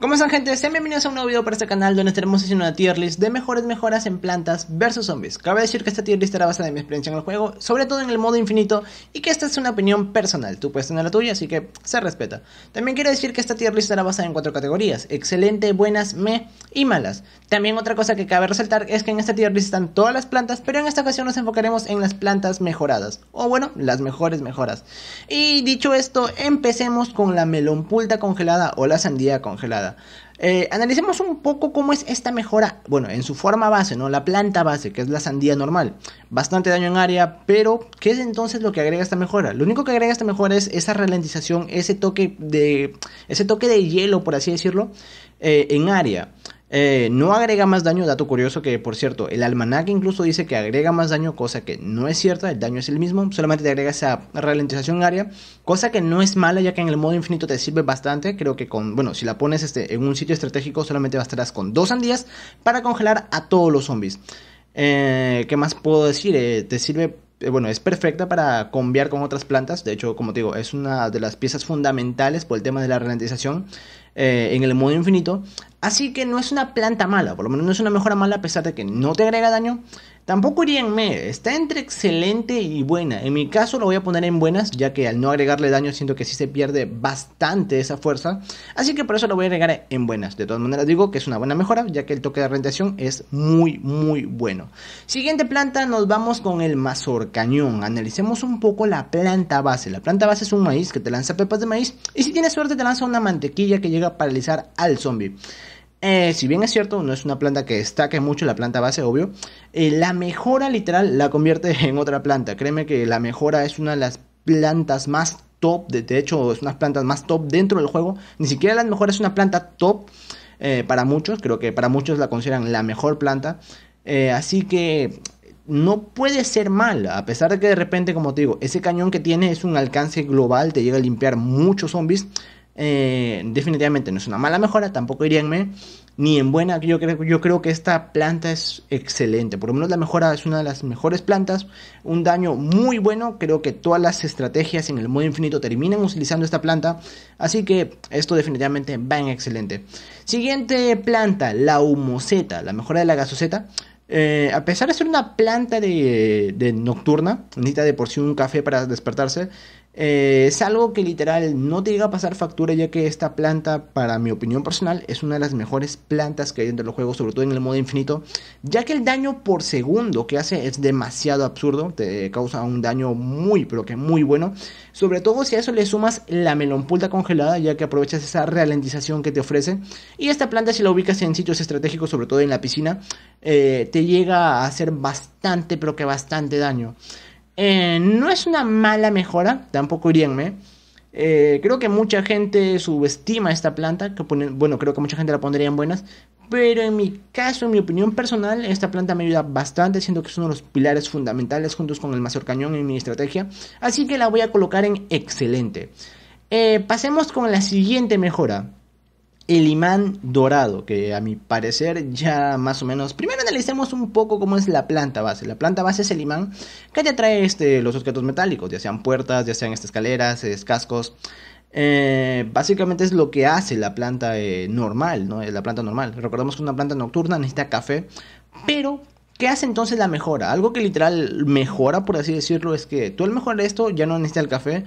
¿Cómo están gente? Sean bienvenidos a un nuevo video para este canal donde estaremos haciendo una tier list de mejores mejoras en plantas versus zombies. Cabe decir que esta tier list estará basada en mi experiencia en el juego, sobre todo en el modo infinito, y que esta es una opinión personal, tú puedes tener la tuya, así que se respeta. También quiero decir que esta tier list estará basada en cuatro categorías, excelente, buenas, me y malas. También otra cosa que cabe resaltar es que en esta tier list están todas las plantas, pero en esta ocasión nos enfocaremos en las plantas mejoradas, o bueno, las mejores mejoras. Y dicho esto, empecemos con la melonpulta congelada o la sandía congelada. Eh, analicemos un poco cómo es esta mejora, bueno, en su forma base, ¿no? La planta base, que es la sandía normal. Bastante daño en área, pero ¿qué es entonces lo que agrega esta mejora? Lo único que agrega esta mejora es esa ralentización, ese toque de, ese toque de hielo, por así decirlo, eh, en área. Eh, no agrega más daño, dato curioso que por cierto, el almanaque incluso dice que agrega más daño, cosa que no es cierta, el daño es el mismo, solamente te agrega esa ralentización área, cosa que no es mala ya que en el modo infinito te sirve bastante, creo que con, bueno, si la pones este, en un sitio estratégico solamente bastarás con dos sandías para congelar a todos los zombies. Eh, ¿Qué más puedo decir? Eh, te sirve bueno, es perfecta para conviar con otras plantas. De hecho, como te digo, es una de las piezas fundamentales por el tema de la ralentización. Eh, en el modo infinito. Así que no es una planta mala, por lo menos no es una mejora mala a pesar de que no te agrega daño. Tampoco iría en me, está entre excelente y buena. En mi caso lo voy a poner en buenas, ya que al no agregarle daño siento que sí se pierde bastante esa fuerza. Así que por eso lo voy a agregar en buenas. De todas maneras digo que es una buena mejora, ya que el toque de rentación es muy, muy bueno. Siguiente planta, nos vamos con el mazorcañón. Analicemos un poco la planta base. La planta base es un maíz que te lanza pepas de maíz y si tienes suerte te lanza una mantequilla que llega paralizar al zombie. Eh, si bien es cierto, no es una planta que destaque mucho, la planta base, obvio, eh, la mejora literal la convierte en otra planta. Créeme que la mejora es una de las plantas más top, de, de hecho es unas plantas más top dentro del juego. Ni siquiera la mejora es una planta top eh, para muchos, creo que para muchos la consideran la mejor planta. así que no puede ser mal, a pesar de que de repente, como te digo, ese cañón que tiene es un alcance global, te llega a limpiar muchos zombies. Eh, definitivamente no es una mala mejora, tampoco me ni en buena. Yo creo, yo creo que esta planta es excelente. Por lo menos la mejora es una de las mejores plantas. Un daño muy bueno. Creo que todas las estrategias en el modo infinito terminan utilizando esta planta. Así que esto definitivamente va en excelente. Siguiente planta, la humoseta. La mejora de la gasoceta eh, a pesar de ser una planta de, de, nocturna, necesita de por sí un café para despertarse. Eh, es algo que literal no te llega a pasar factura ya que esta planta, para mi opinión personal, es una de las mejores plantas que hay dentro del juego, sobre todo en el modo infinito, ya que el daño por segundo que hace es demasiado absurdo, te causa un daño muy pero que muy bueno, sobre todo si a eso le sumas la melonpulta congelada ya que aprovechas esa ralentización que te ofrece y esta planta si la ubicas en sitios estratégicos, sobre todo en la piscina, eh, te llega a hacer bastante pero que bastante daño. Eh, no es una mala mejora, tampoco iríanme. Eh, creo que mucha gente subestima esta planta, que bueno, creo que mucha gente la pondría en buenas, pero en mi caso, en mi opinión personal, esta planta me ayuda bastante, siento que es uno de los pilares fundamentales juntos con el Cañón en mi estrategia, así que la voy a colocar en excelente. Eh, pasemos con la siguiente mejora el imán dorado, que a mi parecer ya más o menos... Primero analicemos un poco cómo es la planta base. La planta base es el imán que ya trae este, los objetos metálicos, ya sean puertas, ya sean este, escaleras, cascos. Eh, básicamente es lo que hace la planta eh, normal, ¿no? La planta normal. Recordemos que una planta nocturna necesita café, pero ¿Qué hace entonces la mejora? Algo que literal mejora, por así decirlo, es que tú al mejorar esto ya no necesitas el café,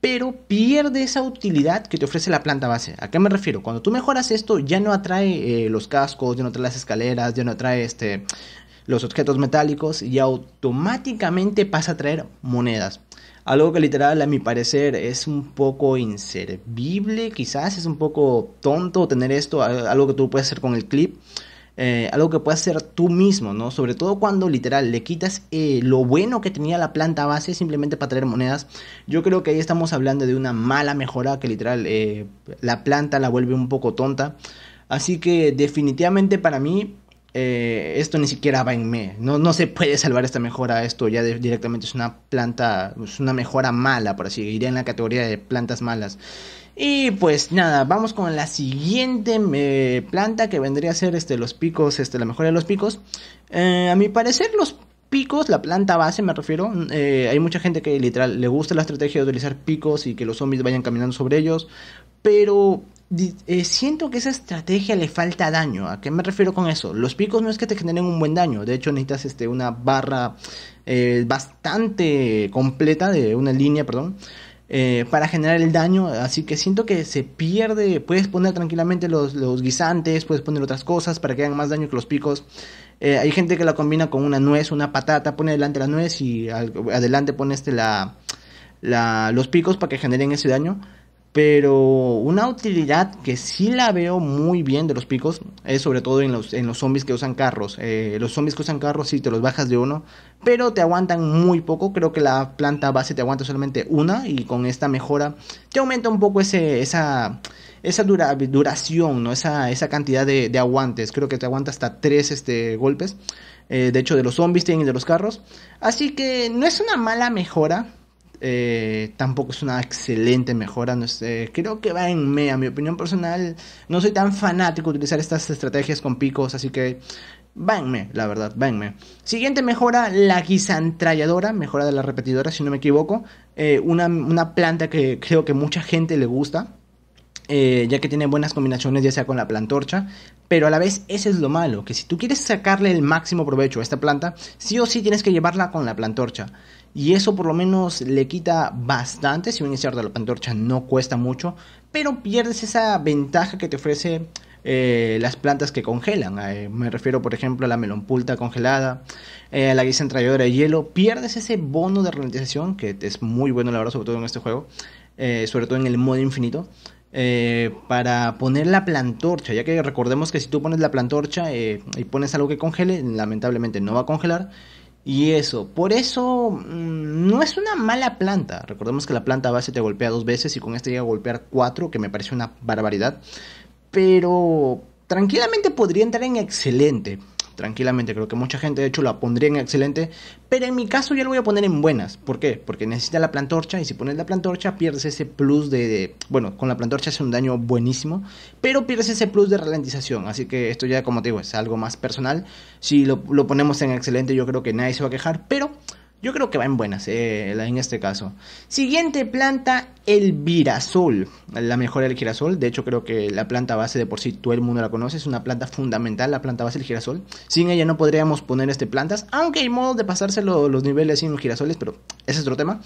pero pierde esa utilidad que te ofrece la planta base. ¿A qué me refiero? Cuando tú mejoras esto, ya no atrae eh, los cascos, ya no atrae las escaleras, ya no atrae este, los objetos metálicos y automáticamente pasa a traer monedas. Algo que literal a mi parecer es un poco inservible, quizás es un poco tonto tener esto, algo que tú puedes hacer con el clip. Eh, algo que puedas hacer tú mismo, ¿no? Sobre todo cuando literal le quitas eh, lo bueno que tenía la planta base simplemente para traer monedas. Yo creo que ahí estamos hablando de una mala mejora que literal eh, la planta la vuelve un poco tonta. Así que definitivamente para mí esto ni siquiera va en me. No, no se puede salvar esta mejora. Esto ya directamente es una planta, es una mejora mala, por así Iría en la categoría de plantas malas. Y pues nada, vamos con la siguiente eh, planta que vendría a ser este, los picos, este, la mejora de los picos. Eh, a mi parecer los picos, la planta base me refiero, mm, eh, hay mucha gente que literal le gusta la estrategia de utilizar picos y que los zombies vayan caminando sobre ellos, pero siento que esa estrategia le falta daño. ¿A qué me refiero con eso? Los picos no es que te generen un buen daño. De hecho, necesitas este, una barra bastante completa, de una línea, perdón, eh, para generar el daño. Así que siento que se pierde. Puedes poner tranquilamente los, guisantes, puedes poner otras cosas para que hagan más daño que los picos. Eh, hay gente que la combina con una nuez, una patata, pone delante la nuez y adelante pone este la, la, los picos para que generen ese daño. Pero una utilidad que sí la veo muy bien de los picos es sobre todo en los, en los zombies que usan carros. Eh, los zombies que usan carros sí te los bajas de uno, pero te aguantan muy poco. Creo que la planta base te aguanta solamente una y con esta mejora te aumenta un poco esa, esa duración, ¿no? esa, cantidad de, aguantes. Creo que te aguanta hasta tres este, golpes. Eh, de hecho, de los zombies y de los carros. Así que no es una mala mejora eh, tampoco es una excelente mejora. No creo que va en A Mi opinión personal, no soy tan fanático de utilizar estas estrategias con picos, así que va en me, la verdad, va en Siguiente mejora, la guisantralladora, mejora de la repetidora, si no me equivoco. Eh, una, una planta que creo que mucha gente le gusta. Eh, ya que tiene buenas combinaciones ya sea con la plantorcha, pero a la vez ese es lo malo, que si tú quieres sacarle el máximo provecho a esta planta, sí o sí tienes que llevarla con la plantorcha. Y eso por lo menos le quita bastante, si un iniciador de la plantorcha no cuesta mucho, pero pierdes esa ventaja que te ofrece eh, las plantas que congelan. Eh, me refiero, por ejemplo, a la melonpulta congelada, a la guisa entralladora de hielo. Pierdes ese bono de ralentización, que es muy bueno, la verdad, sobre todo en este juego, sobre todo en el modo infinito. Eh, para poner la plantorcha, ya que recordemos que si tú pones la plantorcha eh, y pones algo que congele, lamentablemente no va a congelar. Y eso, por eso mm, no es una mala planta. Recordemos que la planta base te golpea dos veces y con esta llega a golpear cuatro, que me parece una barbaridad. Pero tranquilamente podría entrar en excelente tranquilamente. Creo que mucha gente, de hecho, la pondría en excelente, pero en mi caso yo lo voy a poner en buenas. ¿Por qué? Porque necesita la plantorcha y si pones la plantorcha pierdes ese plus de, bueno, con la plantorcha hace un daño buenísimo, pero pierdes ese plus de ralentización. Así que esto ya, como te digo, es algo más personal. Si lo, lo ponemos en excelente, yo creo que nadie se va a quejar, pero yo creo que va en buenas eh, en este caso. Siguiente planta, el virasol. La mejora del girasol. De hecho, creo que la planta base de por sí todo el mundo la conoce. Es una planta fundamental, la planta base del girasol. Sin ella no podríamos poner este plantas. Aunque hay modos de pasarse los niveles sin los girasoles, pero ese es otro tema.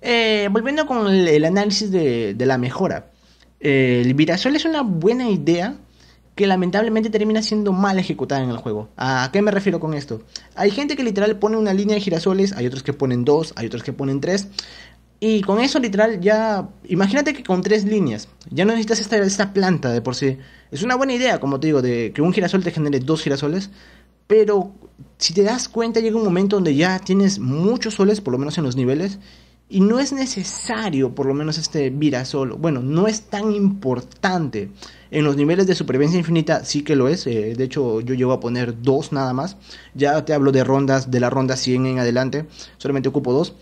Eh, volviendo con el, análisis de, la mejora. Eh, el virasol es una buena idea que lamentablemente termina siendo mal ejecutada en el juego. ¿A qué me refiero con esto? Hay gente que literal pone una línea de girasoles, hay otros que ponen dos, hay otros que ponen tres. Y con eso literal ya, imagínate que con tres líneas, ya no necesitas esta, esta planta de por sí. Es una buena idea, como te digo, de que un girasol te genere dos girasoles, pero si te das cuenta llega un momento donde ya tienes muchos soles, por lo menos en los niveles, y no es necesario, por lo menos este virasol, bueno, no es tan importante. En los niveles de supervivencia infinita sí que lo es, eh, de hecho yo llego a poner dos nada más. Ya te hablo de rondas, de la ronda 100 en adelante, solamente ocupo dos.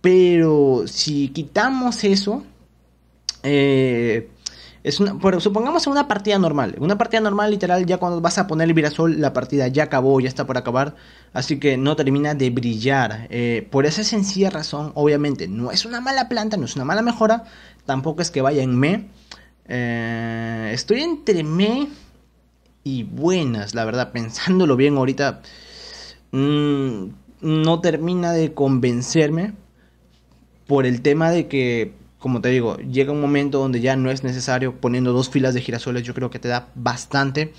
Pero si quitamos eso, eh, es una, supongamos una partida normal. Una partida normal, literal, ya cuando vas a poner el virasol, la partida ya acabó, ya está por acabar. Así que no termina de brillar. Eh, por esa sencilla razón, obviamente, no es una mala planta, no es una mala mejora. Tampoco es que vaya en me. Eh, estoy entre me y buenas, la verdad. Pensándolo bien ahorita, mm, no termina de convencerme por el tema de que como te digo, llega un momento donde ya no es necesario poniendo dos filas de girasoles, yo creo que te da bastante.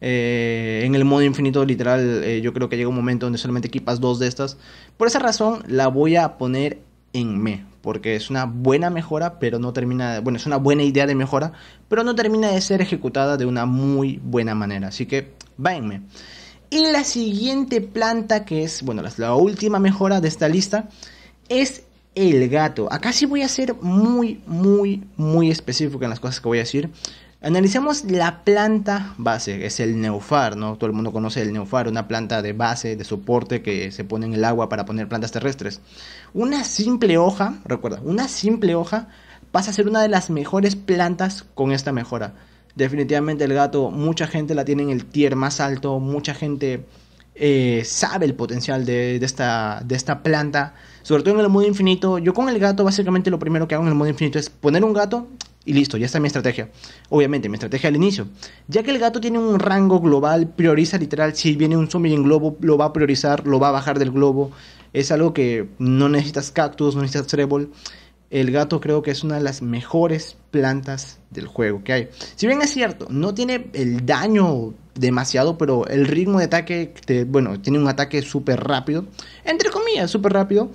Eh, en el modo infinito literal, eh, yo creo que llega un momento donde solamente equipas dos de estas. Por esa razón la voy a poner en me, porque es una buena mejora, pero no termina, bueno, es una buena idea de mejora, pero no termina de ser ejecutada de una muy buena manera, así que va en me. Y la siguiente planta que es, bueno, la última mejora de esta lista es el gato. Acá sí voy a ser muy, muy, muy específico en las cosas que voy a decir. Analicemos la planta base, que es el neofar, ¿no? Todo el mundo conoce el neofar, una planta de base, de soporte que se pone en el agua para poner plantas terrestres. Una simple hoja, recuerda, una simple hoja pasa a ser una de las mejores plantas con esta mejora. Definitivamente el gato, mucha gente la tiene en el tier más alto, mucha gente eh, sabe el potencial de, esta, de esta planta. Sobre todo en el modo infinito. Yo con el gato, básicamente lo primero que hago en el modo infinito es poner un gato y listo, ya está mi estrategia. Obviamente, mi estrategia al inicio. Ya que el gato tiene un rango global, prioriza literal. Si viene un zombie en globo, lo va a priorizar, lo va a bajar del globo. Es algo que no necesitas cactus, no necesitas trébol. El gato creo que es una de las mejores plantas del juego que hay. Si bien es cierto, no tiene el daño demasiado, pero el ritmo de ataque, bueno, tiene un ataque súper rápido, entre comillas, súper rápido.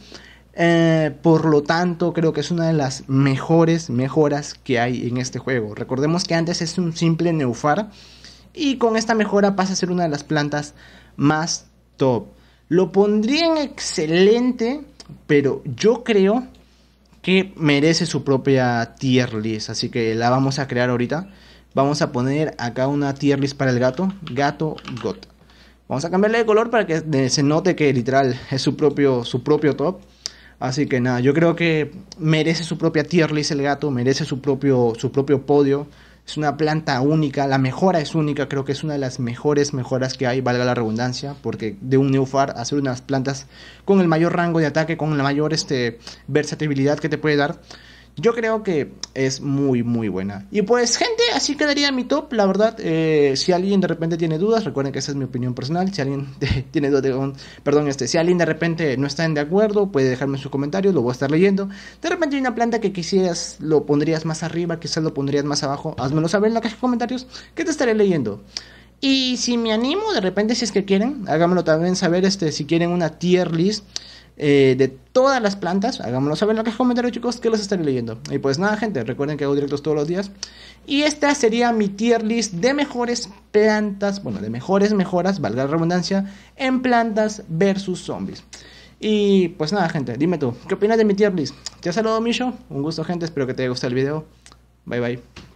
Eh, por lo tanto, creo que es una de las mejores mejoras que hay en este juego. Recordemos que antes es un simple neufar y con esta mejora pasa a ser una de las plantas más top. Lo pondría en excelente, pero yo creo que merece su propia tier list. Así que la vamos a crear ahorita. Vamos a poner acá una tier list para el gato. Gato Got. Vamos a cambiarle de color para que se note que literal es su propio, su propio top. Así que nada, yo creo que merece su propia tier list el gato, merece su propio, su propio podio, es una planta única, la mejora es única, creo que es una de las mejores mejoras que hay, valga la redundancia, porque de un Neufar hacer unas plantas con el mayor rango de ataque, con la mayor este, versatilidad que te puede dar, yo creo que es muy, muy buena. Y pues, gente, así quedaría mi top. La verdad, eh, si alguien de repente tiene dudas, recuerden que esa es mi opinión personal. Si alguien tiene dudas, perdón, este, si alguien de repente no está de acuerdo, puede dejarme sus comentarios, lo voy a estar leyendo. De repente hay una planta que quisieras, lo pondrías más arriba, quizás lo pondrías más abajo. Házmelo saber en la caja de comentarios que te estaré leyendo. Y si me animo, de repente, si es que quieren, háganmelo también saber este, si quieren una tier list eh, de todas las plantas. Háganmelo saber en los comentarios, chicos, que los estaré leyendo. Y pues nada, gente, recuerden que hago directos todos los días. Y esta sería mi tier list de mejores plantas, bueno, de mejores mejoras, valga la redundancia, en plantas versus zombies. Y pues nada, gente, dime tú, ¿qué opinas de mi tier list? Te saludo, Micho. Un gusto, gente. Espero que te haya gustado el video. Bye, bye.